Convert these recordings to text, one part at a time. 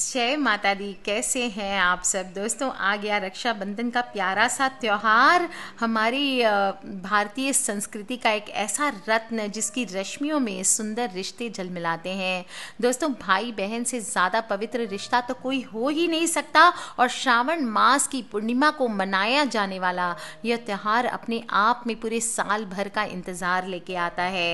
जय माता दी कैसे हैं आप सब दोस्तों आ गया रक्षाबंधन का प्यारा सा त्यौहार हमारी भारतीय संस्कृति का एक ऐसा रत्न जिसकी रश्मियों में सुंदर रिश्ते झलमिलाते हैं दोस्तों भाई बहन से ज़्यादा पवित्र रिश्ता तो कोई हो ही नहीं सकता और श्रावण मास की पूर्णिमा को मनाया जाने वाला यह त्यौहार अपने आप में पूरे साल भर का इंतज़ार लेके आता है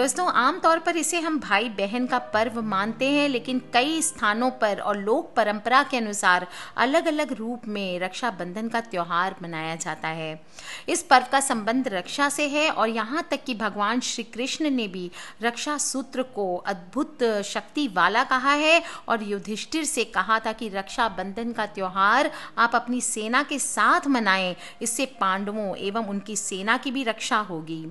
दोस्तों आमतौर पर इसे हम भाई बहन का पर्व मानते हैं लेकिन कई स्थानों पर अवसर और लोक परंपरा के अनुसार अलग अलग रूप में रक्षाबंधन का त्यौहार मनाया जाता है इस पर्व का संबंध रक्षा से है और यहाँ तक कि भगवान श्री कृष्ण ने भी रक्षा सूत्र को अद्भुत शक्ति वाला कहा है और युधिष्ठिर से कहा था कि रक्षाबंधन का त्यौहार आप अपनी सेना के साथ मनाएं इससे पांडवों एवं उनकी सेना की भी रक्षा होगी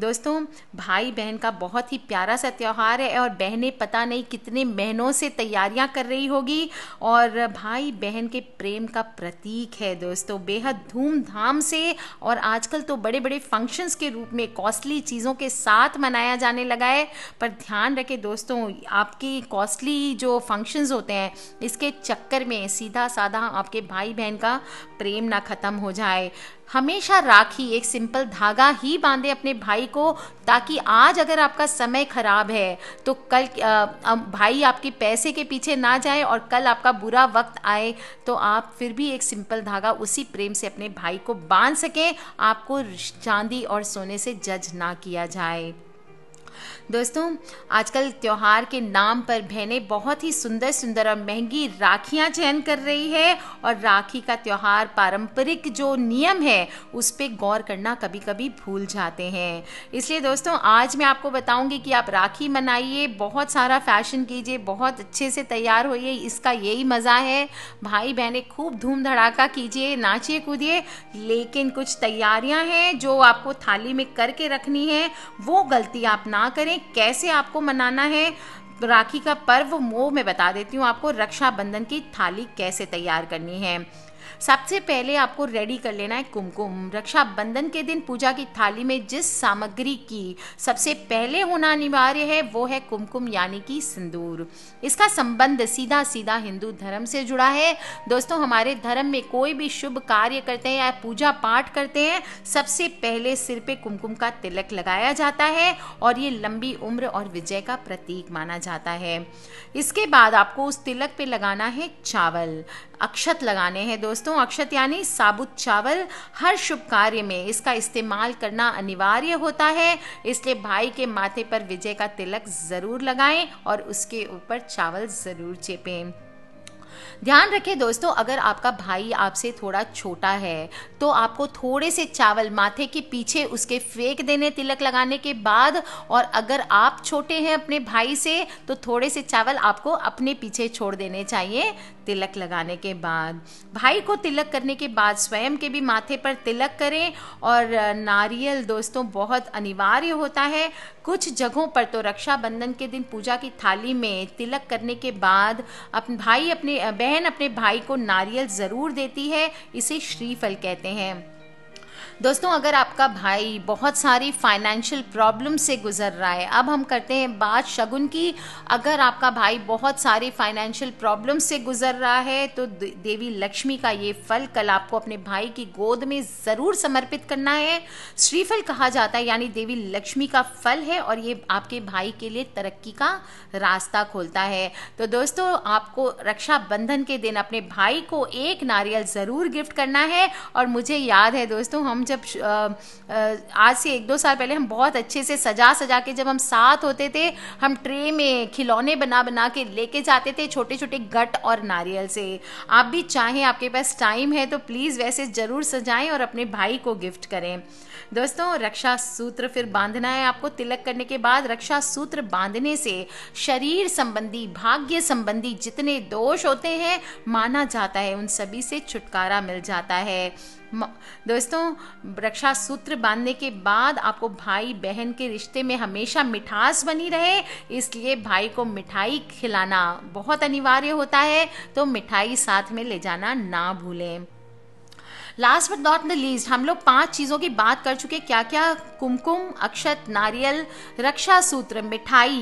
दोस्तों भाई बहन का बहुत ही प्यारा सा त्यौहार है और बहनें पता नहीं कितने महीनों से तैयारियां कर रही रही होगी और भाई बहन के प्रेम का प्रतीक है दोस्तों बेहद धूमधाम से और आजकल तो बड़े बड़े फंक्शंस के रूप में कॉस्टली चीज़ों के साथ मनाया जाने लगा है पर ध्यान रखें दोस्तों आपकी कॉस्टली जो फंक्शंस होते हैं इसके चक्कर में सीधा साधा आपके भाई बहन का प्रेम ना ख़त्म हो जाए हमेशा राखी एक सिंपल धागा ही बांधे अपने भाई को ताकि आज अगर आपका समय ख़राब है तो कल भाई आपके पैसे के पीछे ना जाए और कल आपका बुरा वक्त आए तो आप फिर भी एक सिंपल धागा उसी प्रेम से अपने भाई को बांध सकें आपको चांदी और सोने से जज ना किया जाए दोस्तों आजकल त्यौहार के नाम पर बहनें बहुत ही सुंदर सुंदर और महंगी राखियां चयन कर रही है और राखी का त्यौहार पारंपरिक जो नियम है उस पर गौर करना कभी कभी भूल जाते हैं इसलिए दोस्तों आज मैं आपको बताऊंगी कि आप राखी मनाइए बहुत सारा फैशन कीजिए बहुत अच्छे से तैयार होइए इसका यही मज़ा है भाई बहनें खूब धूम धड़ाका कीजिए नाचिए कूदिए लेकिन कुछ तैयारियां हैं जो आपको थाली में करके रखनी है वो गलती आप ना ना करें कैसे आपको मनाना है राखी का पर्व वो मैं बता देती हूँ आपको रक्षाबंधन की थाली कैसे तैयार करनी है सबसे पहले आपको रेडी कर लेना है कुमकुम रक्षाबंधन के दिन पूजा की थाली में जिस सामग्री की सबसे पहले होना अनिवार्य है वो है कुमकुम यानी कि सिंदूर इसका संबंध सीधा सीधा हिंदू धर्म से जुड़ा है दोस्तों हमारे धर्म में कोई भी शुभ कार्य करते हैं या पूजा पाठ करते हैं सबसे पहले सिर पे कुमकुम का तिलक लगाया जाता है और ये लंबी उम्र और विजय का प्रतीक माना जाता है इसके बाद आपको उस तिलक पे लगाना है चावल अक्षत लगाने हैं दोस्तों दोस्तों अक्षत यानी साबुत चावल हर शुभ कार्य में इसका इस्तेमाल करना अनिवार्य होता है इसलिए भाई के माथे पर विजय का तिलक ज़रूर लगाएं और उसके ऊपर चावल ज़रूर चेपें ध्यान रखें दोस्तों अगर आपका भाई आपसे थोड़ा छोटा है तो आपको थोड़े से चावल माथे के पीछे उसके फेंक देने तिलक लगाने के बाद और अगर आप छोटे हैं अपने भाई से तो थोड़े से चावल आपको अपने पीछे छोड़ देने चाहिए तिलक लगाने के बाद भाई को तिलक करने के बाद स्वयं के भी माथे पर तिलक करें और नारियल दोस्तों बहुत अनिवार्य होता है कुछ जगहों पर तो रक्षाबंधन के दिन पूजा की थाली में तिलक करने के बाद अपने भाई अपने बहन अपने भाई को नारियल ज़रूर देती है इसे श्रीफल कहते हैं दोस्तों अगर आपका भाई बहुत सारी फाइनेंशियल प्रॉब्लम से गुजर रहा है अब हम करते हैं बात शगुन की अगर आपका भाई बहुत सारी फाइनेंशियल प्रॉब्लम से गुजर रहा है तो देवी लक्ष्मी का ये फल कल आपको अपने भाई की गोद में ज़रूर समर्पित करना है श्रीफल कहा जाता है यानी देवी लक्ष्मी का फल है और ये आपके भाई के लिए तरक्की का रास्ता खोलता है तो दोस्तों आपको रक्षाबंधन के दिन अपने भाई को एक नारियल ज़रूर गिफ्ट करना है और मुझे याद है दोस्तों हम जब आज से एक दो साल पहले हम बहुत अच्छे से सजा सजा के जब हम साथ होते थे हम ट्रे में खिलौने बना बना के लेके जाते थे छोटे छोटे गट और नारियल से आप भी चाहें आपके पास टाइम है तो प्लीज़ वैसे ज़रूर सजाएं और अपने भाई को गिफ्ट करें दोस्तों रक्षा सूत्र फिर बांधना है आपको तिलक करने के बाद रक्षा सूत्र बांधने से शरीर संबंधी भाग्य संबंधी जितने दोष होते हैं माना जाता है उन सभी से छुटकारा मिल जाता है दोस्तों रक्षा सूत्र बांधने के बाद आपको भाई बहन के रिश्ते में हमेशा मिठास बनी रहे इसलिए भाई को मिठाई खिलाना बहुत अनिवार्य होता है तो मिठाई साथ में ले जाना ना भूलें last but not the least हम लोग पांच चीज़ों की बात कर चुके क्या क्या कुमकुम अक्षत नारियल रक्षा सूत्र मिठाई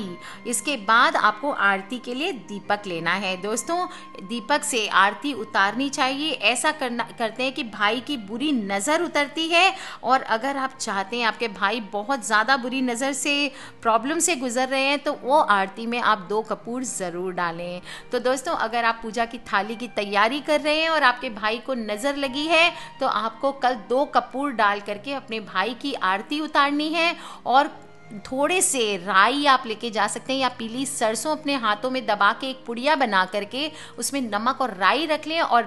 इसके बाद आपको आरती के लिए दीपक लेना है दोस्तों दीपक से आरती उतारनी चाहिए ऐसा करना करते हैं कि भाई की बुरी नज़र उतरती है और अगर आप चाहते हैं आपके भाई बहुत ज़्यादा बुरी नज़र से प्रॉब्लम से गुजर रहे हैं तो वो आरती में आप दो कपूर ज़रूर डालें तो दोस्तों अगर आप पूजा की थाली की तैयारी कर रहे हैं और आपके भाई को नज़र लगी है तो आपको कल दो कपूर डाल करके अपने भाई की आरती उतारनी है और थोड़े से राई आप लेके जा सकते हैं या पीली सरसों अपने हाथों में दबा के एक पुड़िया बना करके उसमें नमक और राई रख लें और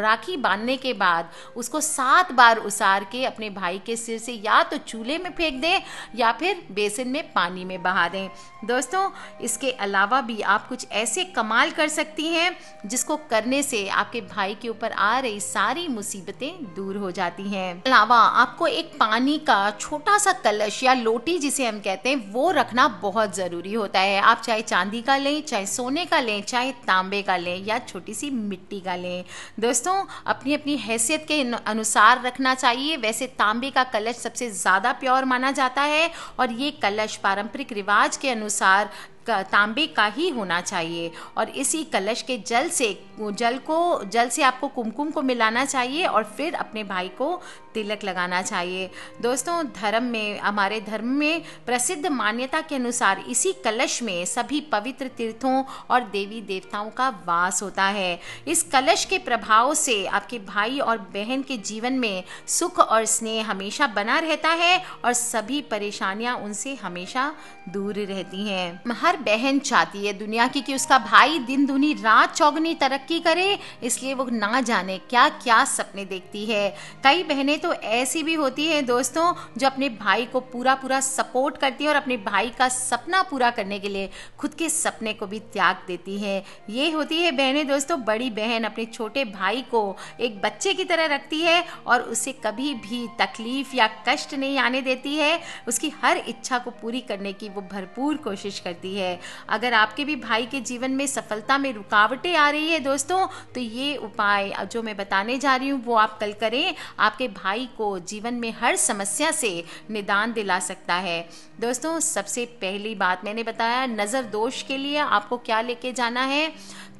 राखी बांधने के बाद उसको सात बार उसार के अपने भाई के सिर से या तो चूल्हे में फेंक दें या फिर बेसन में पानी में बहा दें दोस्तों इसके अलावा भी आप कुछ ऐसे कमाल कर सकती हैं जिसको करने से आपके भाई के ऊपर आ रही सारी मुसीबतें दूर हो जाती हैं अलावा आपको एक पानी का छोटा सा कलश या लोटी जिसे हम कहते हैं वो रखना बहुत ज़रूरी होता है आप चाहे चांदी का लें चाहे सोने का लें चाहे तांबे का लें या छोटी सी मिट्टी का लें दोस्तों अपनी अपनी हैसियत के अनुसार रखना चाहिए वैसे तांबे का कलश सबसे ज़्यादा प्योर माना जाता है और ये कलश पारंपरिक रिवाज के अनुसार तांबे का ही होना चाहिए और इसी कलश के जल से जल को जल से आपको कुमकुम को मिलाना चाहिए और फिर अपने भाई को तिलक लगाना चाहिए दोस्तों धर्म में हमारे धर्म में प्रसिद्ध मान्यता के अनुसार इसी कलश में सभी पवित्र तीर्थों और देवी देवताओं का वास होता है इस कलश के प्रभाव से आपके भाई और बहन के जीवन में सुख और स्नेह हमेशा बना रहता है और सभी परेशानियां उनसे हमेशा दूर रहती हैं हर बहन चाहती है दुनिया की कि उसका भाई दिन दुनी रात चौगनी तरक्की करे इसलिए वो ना जाने क्या क्या सपने देखती है कई बहनें तो ऐसी भी होती हैं दोस्तों जो अपने भाई को पूरा पूरा सपोर्ट करती है और अपने भाई का सपना पूरा करने के लिए खुद के सपने को भी त्याग देती है ये होती है बहनें दोस्तों बड़ी बहन अपने छोटे भाई को एक बच्चे की तरह रखती है और उसे कभी भी तकलीफ या कष्ट नहीं आने देती है उसकी हर इच्छा को पूरी करने की वो भरपूर कोशिश करती है है अगर आपके भी भाई के जीवन में सफलता में रुकावटें आ रही है दोस्तों तो ये उपाय जो मैं बताने जा रही हूँ वो आप कल करें आपके भाई को जीवन में हर समस्या से निदान दिला सकता है दोस्तों सबसे पहली बात मैंने बताया नज़र दोष के लिए आपको क्या लेके जाना है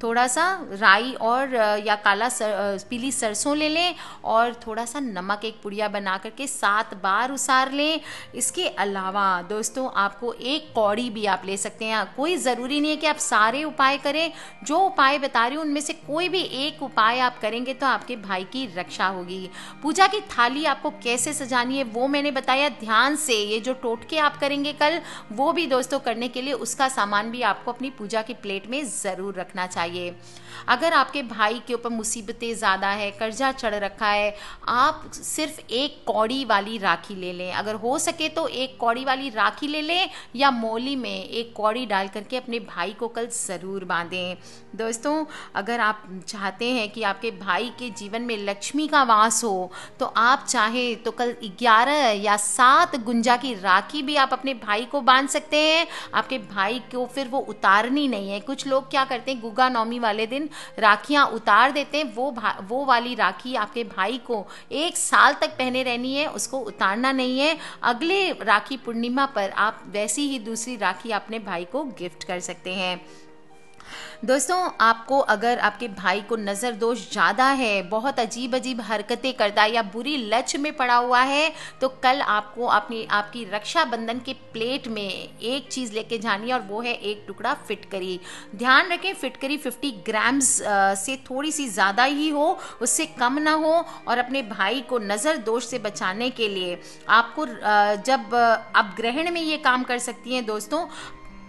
थोड़ा सा राई और या काला सर, पीली सरसों ले लें और थोड़ा सा नमक एक पुड़िया बना करके सात बार उसार लें इसके अलावा दोस्तों आपको एक कौड़ी भी आप ले सकते हैं या कोई ज़रूरी नहीं है कि आप सारे उपाय करें जो उपाय बता रही हूँ उनमें से कोई भी एक उपाय आप करेंगे तो आपके भाई की रक्षा होगी पूजा की थाली आपको कैसे सजानी है वो मैंने बताया ध्यान से ये जो टोटके आप करेंगे कल वो भी दोस्तों करने के लिए उसका सामान भी आपको अपनी पूजा की प्लेट में ज़रूर रखना चाहिए अगर आपके भाई के ऊपर मुसीबतें ज़्यादा है कर्जा चढ़ रखा है आप सिर्फ एक कौड़ी वाली राखी ले लें अगर हो सके तो एक कौड़ी वाली राखी ले लें या मोली में एक कौड़ी कौड़ी डाल करके अपने भाई को कल ज़रूर बांधें दोस्तों अगर आप चाहते हैं कि आपके भाई के जीवन में लक्ष्मी का वास हो तो आप चाहे तो कल ग्यारह या सात गुंजा की राखी भी आप अपने भाई को बांध सकते हैं आपके भाई को फिर वो उतारनी नहीं है कुछ लोग क्या करते हैं गुगा नौमी वाले दिन राखियाँ उतार देते हैं वो वो वाली राखी आपके भाई को एक साल तक पहने रहनी है उसको उतारना नहीं है अगले राखी पूर्णिमा पर आप वैसी ही दूसरी राखी अपने भाई भाई को गिफ्ट कर सकते हैं दोस्तों आपको अगर आपके भाई को नज़र दोष ज़्यादा है बहुत अजीब अजीब हरकतें करता है या बुरी लच में पड़ा हुआ है तो कल आपको अपनी आपकी रक्षाबंधन के प्लेट में एक चीज़ लेके जानी है और वो है एक टुकड़ा फिटकरी ध्यान रखें फिटकरी 50 ग्राम्स से थोड़ी सी ज़्यादा ही हो उससे कम ना हो और अपने भाई को नज़र दोष से बचाने के लिए आपको जब आप ग्रहण में ये काम कर सकती हैं दोस्तों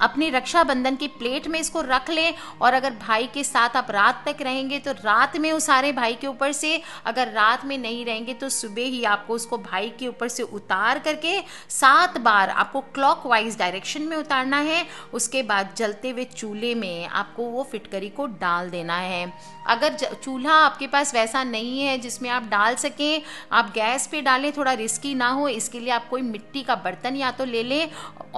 अपने रक्षाबंधन की प्लेट में इसको रख लें और अगर भाई के साथ आप रात तक रहेंगे तो रात में उस सारे भाई के ऊपर से अगर रात में नहीं रहेंगे तो सुबह ही आपको उसको भाई के ऊपर से उतार करके सात बार आपको क्लॉक वाइज डायरेक्शन में उतारना है उसके बाद जलते हुए चूल्हे में आपको वो फिटकरी को डाल देना है अगर चूल्हा आपके पास वैसा नहीं है जिसमें आप डाल सकें आप गैस पे डालें थोड़ा रिस्की ना हो इसके लिए आप कोई मिट्टी का बर्तन या तो ले लें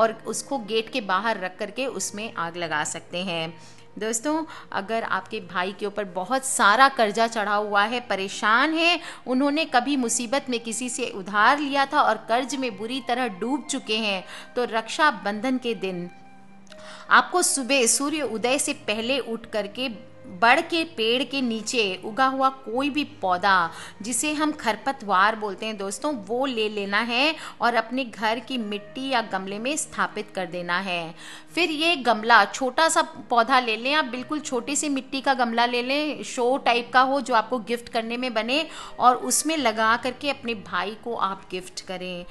और उसको गेट के बाहर रख रख करके उसमें आग लगा सकते हैं दोस्तों अगर आपके भाई के ऊपर बहुत सारा कर्जा चढ़ा हुआ है परेशान है उन्होंने कभी मुसीबत में किसी से उधार लिया था और कर्ज में बुरी तरह डूब चुके हैं तो रक्षाबंधन के दिन आपको सुबह सूर्य उदय से पहले उठ करके बड़ के पेड़ के नीचे उगा हुआ कोई भी पौधा जिसे हम खरपतवार बोलते हैं दोस्तों वो ले लेना है और अपने घर की मिट्टी या गमले में स्थापित कर देना है फिर ये गमला छोटा सा पौधा ले लें आप बिल्कुल छोटी सी मिट्टी का गमला ले लें शो टाइप का हो जो आपको गिफ्ट करने में बने और उसमें लगा करके अपने भाई को आप गिफ्ट करें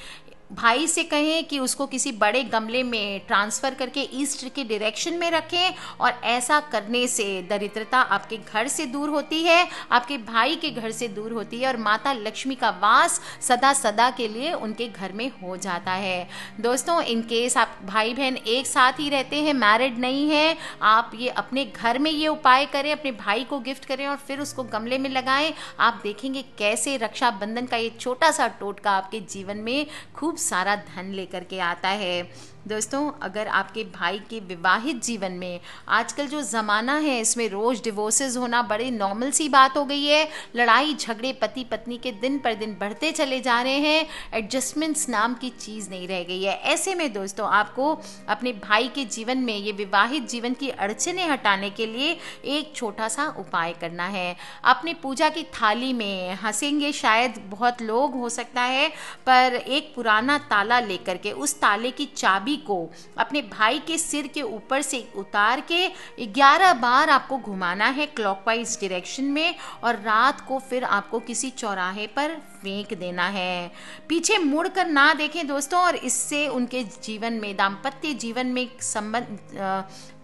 भाई से कहें कि उसको किसी बड़े गमले में ट्रांसफ़र करके ईस्ट के डायरेक्शन में रखें और ऐसा करने से दरिद्रता आपके घर से दूर होती है आपके भाई के घर से दूर होती है और माता लक्ष्मी का वास सदा सदा के लिए उनके घर में हो जाता है दोस्तों इन केस आप भाई बहन एक साथ ही रहते हैं मैरिड नहीं है आप ये अपने घर में ये उपाय करें अपने भाई को गिफ्ट करें और फिर उसको गमले में लगाएं आप देखेंगे कैसे रक्षाबंधन का ये छोटा सा टोटका आपके जीवन में खूब सारा धन लेकर के आता है दोस्तों अगर आपके भाई के विवाहित जीवन में आजकल जो ज़माना है इसमें रोज़ डिवोर्सेज होना बड़े नॉर्मल सी बात हो गई है लड़ाई झगड़े पति पत्नी के दिन पर दिन बढ़ते चले जा रहे हैं एडजस्टमेंट्स नाम की चीज़ नहीं रह गई है ऐसे में दोस्तों आपको अपने भाई के जीवन में ये विवाहित जीवन की अड़चने हटाने के लिए एक छोटा सा उपाय करना है अपने पूजा की थाली में हंसेंगे शायद बहुत लोग हो सकता है पर एक पुराना ताला लेकर के उस ताले की चाबी चाबी को अपने भाई के सिर के ऊपर से उतार के 11 बार आपको घुमाना है क्लॉकवाइज डायरेक्शन में और रात को फिर आपको किसी चौराहे पर फेंक देना है पीछे मुड़ कर ना देखें दोस्तों और इससे उनके जीवन में दाम्पत्य जीवन में संबंध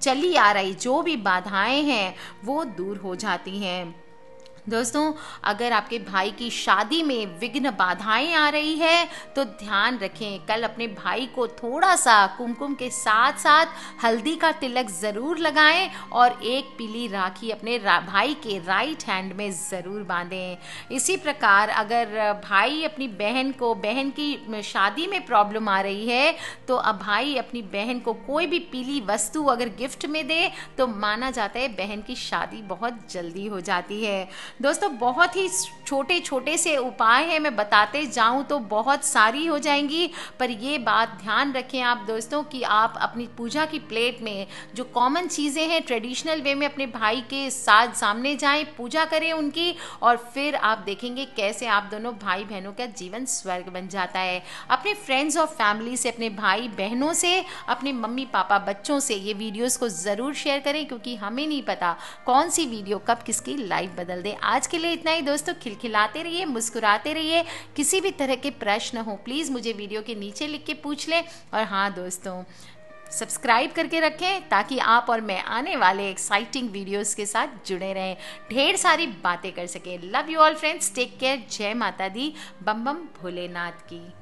चली आ रही जो भी बाधाएं हैं वो दूर हो जाती हैं दोस्तों अगर आपके भाई की शादी में विघ्न बाधाएं आ रही है तो ध्यान रखें कल अपने भाई को थोड़ा सा कुमकुम के साथ साथ हल्दी का तिलक ज़रूर लगाएं और एक पीली राखी अपने रा, भाई के राइट हैंड में ज़रूर बांधें इसी प्रकार अगर भाई अपनी बहन को बहन की शादी में प्रॉब्लम आ रही है तो अब भाई अपनी बहन को कोई भी पीली वस्तु अगर गिफ्ट में दे तो माना जाता है बहन की शादी बहुत जल्दी हो जाती है दोस्तों बहुत ही छोटे छोटे से उपाय हैं मैं बताते जाऊं तो बहुत सारी हो जाएंगी पर ये बात ध्यान रखें आप दोस्तों कि आप अपनी पूजा की प्लेट में जो कॉमन चीज़ें हैं ट्रेडिशनल वे में अपने भाई के साथ सामने जाएं पूजा करें उनकी और फिर आप देखेंगे कैसे आप दोनों भाई बहनों का जीवन स्वर्ग बन जाता है अपने फ्रेंड्स और फैमिली से अपने भाई बहनों से अपने मम्मी पापा बच्चों से ये वीडियोज को ज़रूर शेयर करें क्योंकि हमें नहीं पता कौन सी वीडियो कब किसकी लाइफ बदल दे आज के लिए इतना ही दोस्तों खिलखिलाते रहिए मुस्कुराते रहिए किसी भी तरह के प्रश्न हो प्लीज़ मुझे वीडियो के नीचे लिख के पूछ लें और हाँ दोस्तों सब्सक्राइब करके रखें ताकि आप और मैं आने वाले एक्साइटिंग वीडियोस के साथ जुड़े रहें ढेर सारी बातें कर सकें love you all friends take care जय माता दी बम बम भोलेनाथ की